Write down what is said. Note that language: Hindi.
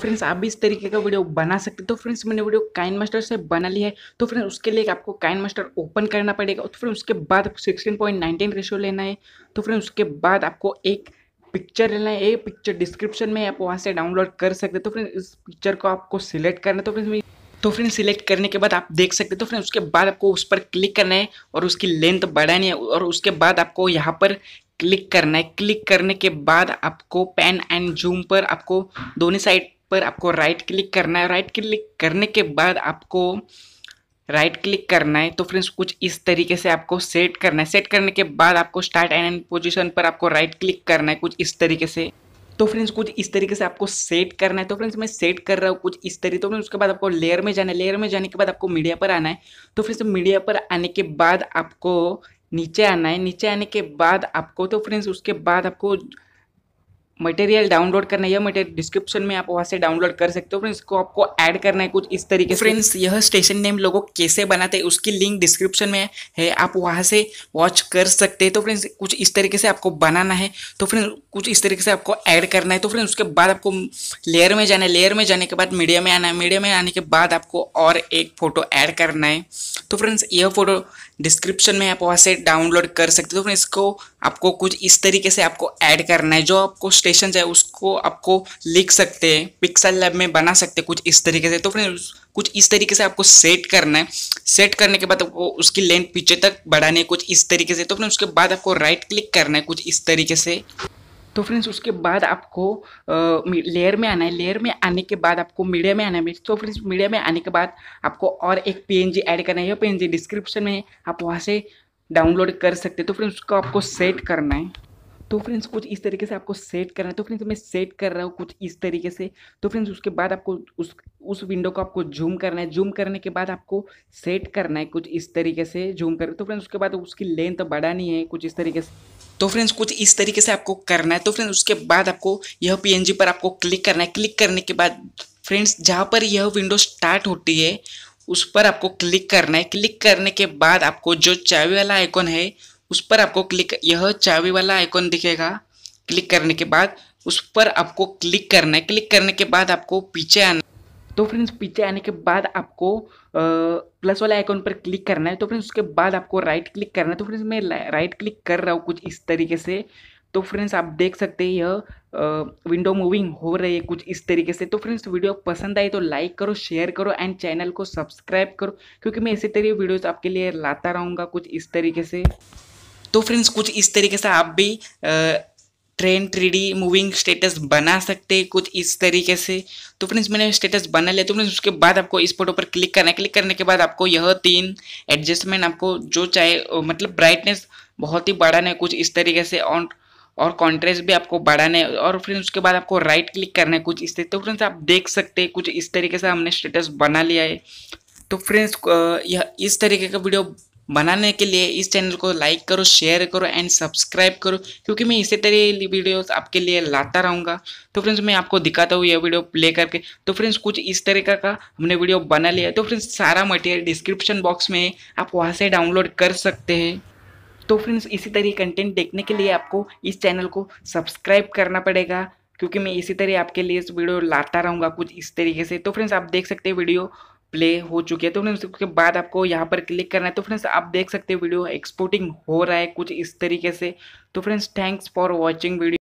फ्रेंड्स आप भी इस तरीके का वीडियो बना सकते तो फ्रेंड्स मैंने वीडियो काइन मास्टर से बना ली है तो फ्रेंड्स उसके लिए आपको काइन मास्टर ओपन करना पड़ेगा तो फ्रेंड उसके बाद सिक्सटीन पॉइंट नाइनटीन लेना है तो फ्रेंड उसके बाद आपको एक पिक्चर लेना है ये पिक्चर डिस्क्रिप्शन में आप वहाँ से डाउनलोड कर सकते तो फ्रेंड इस पिक्चर को आपको सिलेक्ट करना तो फ्रेंड्स तो फ्रेंड सिलेक्ट करने के बाद आप देख सकते तो फ्रेंड उसके बाद आपको उस पर क्लिक करना है और उसकी लेंथ बढ़ानी है और उसके बाद आपको यहाँ पर क्लिक करना है क्लिक करने के बाद आपको पेन एंड जूम पर आपको दोनों साइड पर आपको राइट क्लिक करना है राइट क्लिक करने के बाद आपको राइट क्लिक करना है तो फ्रेंड्स कुछ इस तरीके से आपको सेट करना है सेट करने के बाद आपको स्टार्ट एंड एंड पोजिशन पर आपको राइट क्लिक करना है कुछ इस तरीके से तो फ्रेंड्स कुछ इस तरीके से आपको सेट करना है तो फ्रेंड्स मैं सेट कर रहा हूँ कुछ इस तरीके तो फ्रेंड्स उसके बाद आपको लेयर में जाना है लेयर में जाने के बाद आपको मीडिया पर आना है तो फ्रेंड्स मीडिया पर आने के बाद आपको नीचे आना है नीचे आने के बाद आपको तो फ्रेंड्स उसके बाद आपको मटेरियल डाउनलोड करना है यह मटेरियल डिस्क्रिप्शन में आप वहाँ से डाउनलोड कर सकते हो फ्रेंड्स इसको आपको ऐड करना है कुछ इस तरीके से फ्रेंड्स यह स्टेशन नेम लोगों कैसे बनाते हैं उसकी लिंक डिस्क्रिप्शन में है आप वहाँ से वॉच कर सकते हैं तो फ्रेंड्स कुछ इस तरीके से आपको बनाना है तो फ्रेंड्स कुछ इस तरीके से आपको ऐड करना है तो फ्रेंड्स उसके बाद आपको लेयर में जाना है लेयर में जाने के बाद मीडिया में आना है मीडिया में आने के बाद आपको और एक फ़ोटो ऐड करना है तो फ्रेंड्स यह फोटो डिस्क्रिप्शन में आप वहाँ से डाउनलोड कर सकते हो फिर इसको आपको कुछ इस तरीके से आपको ऐड करना है जो आपको स्टेशन है उसको आपको लिख सकते हैं पिक्सल लैब में बना सकते हैं कुछ इस तरीके से तो फिर कुछ इस तरीके से आपको सेट करना है सेट करने के बाद आपको उसकी लेंथ पीछे तक बढ़ानी है कुछ इस तरीके से तो फिर उसके बाद आपको राइट क्लिक करना है कुछ इस तरीके से तो फ्रेंड्स उसके बाद आपको लेयर में आना है लेयर में आने के बाद आपको मीडिया में आना है तो फ्रेंड्स मीडिया में आने के बाद आपको और एक पीएनजी ऐड करना है पीएनजी डिस्क्रिप्शन में आप वहाँ से डाउनलोड कर सकते हैं तो फ्रेंड्स उसको आपको सेट करना है तो फ्रेंड्स कुछ इस तरीके से आपको सेट करना है तो फ्रेंड्स मैं सेट कर रहा हूँ कुछ इस तरीके से तो फ्रेंड्स उसके बाद आपको उस उस विंडो को आपको जूम करना है जूम करने के बाद आपको सेट करना है कुछ इस तरीके से जूम कर तो फ्रेंड्स उसके बाद उसकी लेंथ तो बढ़ानी है कुछ इस तरीके से तो फ्रेंड्स कुछ इस तरीके से आपको करना है तो फ्रेंड्स उसके बाद आपको यह पी पर आपको क्लिक करना है क्लिक करने के बाद फ्रेंड्स जहाँ पर यह विंडो स्टार्ट होती है उस पर आपको क्लिक करना है क्लिक करने के बाद आपको जो चावी वाला आइकॉन है उस पर आपको क्लिक यह चावी वाला आइकॉन दिखेगा क्लिक करने के बाद उस पर आपको क्लिक करना है क्लिक करने के बाद आपको पीछे आना तो फ्रेंड्स पीछे आने के बाद आपको प्लस वाले आइकॉन पर क्लिक करना है तो फ्रेंड्स उसके बाद आपको राइट क्लिक करना है तो फ्रेंड्स मैं राइट क्लिक कर रहा हूँ कुछ इस तरीके से तो फ्रेंड्स आप देख सकते हैं यह विंडो मूविंग हो रही है कुछ इस तरीके से तो फ्रेंड्स वीडियो पसंद आई तो लाइक करो शेयर करो एंड चैनल को सब्सक्राइब करो क्योंकि मैं इसी तरह वीडियोज आपके लिए लाता रहूँगा कुछ इस तरीके से तो फ्रेंड्स कुछ इस तरीके से आप भी ट्रेन थ्री मूविंग स्टेटस बना सकते हैं कुछ इस तरीके से तो फ्रेंड्स मैंने स्टेटस बना लिया तो फ्रेंड्स उसके बाद आपको इस फोटो पर क्लिक करना है क्लिक करने के बाद आपको यह तीन एडजस्टमेंट आपको जो चाहे मतलब ब्राइटनेस बहुत ही बढ़ाना है कुछ इस तरीके से ऑन और कॉन्ट्रेस्ट भी आपको बढ़ाना है और फ्रेंड्स उसके बाद आपको राइट क्लिक करना है कुछ इस तरीके तो फ्रेंड्स आप देख सकते हैं कुछ इस तरीके से हमने स्टेटस बना लिया है तो फ्रेंड्स यह इस तरीके का वीडियो बनाने के लिए इस चैनल को लाइक करो शेयर करो एंड सब्सक्राइब करो क्योंकि मैं इसी तरह वीडियोस आपके लिए लाता रहूँगा तो फ्रेंड्स मैं आपको दिखाता हूँ यह वीडियो प्ले करके तो फ्रेंड्स कुछ इस तरीका का हमने वीडियो बना लिया तो फ्रेंड्स सारा मटेरियल डिस्क्रिप्शन बॉक्स में है आप वहाँ से डाउनलोड कर सकते हैं तो फ्रेंड्स इसी तरह कंटेंट देखने के लिए आपको इस चैनल को सब्सक्राइब करना पड़ेगा क्योंकि मैं इसी तरह आपके लिए इस वीडियो लाता रहूँगा कुछ इस तरीके से तो फ्रेंड्स आप देख सकते हैं वीडियो प्ले हो चुके हैं तो फ्रेंड्स उसके बाद आपको यहाँ पर क्लिक करना है तो फ्रेंड्स आप देख सकते हैं वीडियो एक्सपोर्टिंग हो रहा है कुछ इस तरीके से तो friends thanks for watching video